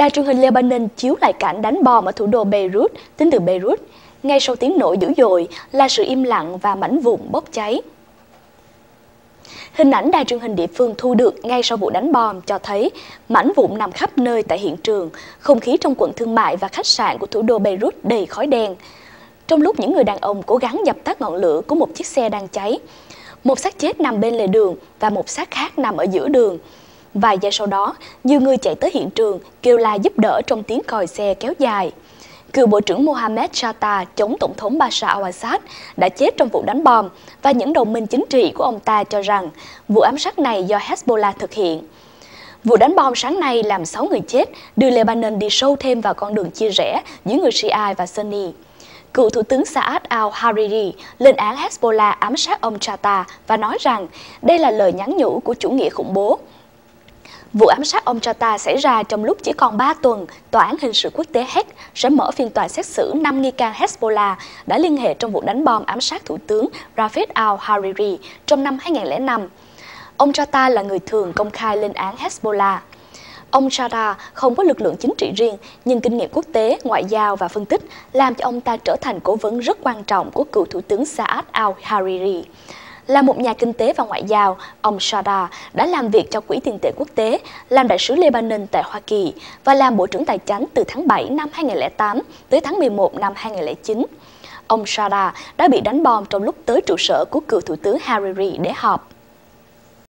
Đài truyền hình Lebanon chiếu lại cảnh đánh bom ở thủ đô Beirut, tính từ Beirut. Ngay sau tiếng nổ dữ dội là sự im lặng và mảnh vụn bốc cháy. Hình ảnh đài truyền hình địa phương thu được ngay sau vụ đánh bom cho thấy mảnh vụn nằm khắp nơi tại hiện trường, không khí trong quận thương mại và khách sạn của thủ đô Beirut đầy khói đen. Trong lúc những người đàn ông cố gắng dập tắt ngọn lửa của một chiếc xe đang cháy, một xác chết nằm bên lề đường và một xác khác nằm ở giữa đường. Vài giây sau đó, nhiều người chạy tới hiện trường kêu la giúp đỡ trong tiếng còi xe kéo dài. Cựu Bộ trưởng Mohamed Shatta chống Tổng thống Bashar al-Assad đã chết trong vụ đánh bom và những đồng minh chính trị của ông ta cho rằng vụ ám sát này do Hezbollah thực hiện. Vụ đánh bom sáng nay làm 6 người chết, đưa Lebanon đi sâu thêm vào con đường chia rẽ giữa người Shia và Sunni. Cựu Thủ tướng Saad al-Hariri lên án Hezbollah ám sát ông Chata và nói rằng đây là lời nhắn nhủ của chủ nghĩa khủng bố. Vụ ám sát ông Chota xảy ra trong lúc chỉ còn 3 tuần, Tòa án hình sự quốc tế Hague sẽ mở phiên tòa xét xử 5 nghi can Hezbollah đã liên hệ trong vụ đánh bom ám sát Thủ tướng Rafet al-Hariri trong năm 2005. Ông Chota là người thường công khai lên án Hezbollah. Ông Chata không có lực lượng chính trị riêng, nhưng kinh nghiệm quốc tế, ngoại giao và phân tích làm cho ông ta trở thành cố vấn rất quan trọng của cựu Thủ tướng Saad al-Hariri. Là một nhà kinh tế và ngoại giao, ông Shada đã làm việc cho Quỹ tiền tệ quốc tế, làm đại sứ Lebanon tại Hoa Kỳ và làm Bộ trưởng Tài chánh từ tháng 7 năm 2008 tới tháng 11 năm 2009. Ông Shada đã bị đánh bom trong lúc tới trụ sở của cựu thủ tướng Hariri để họp.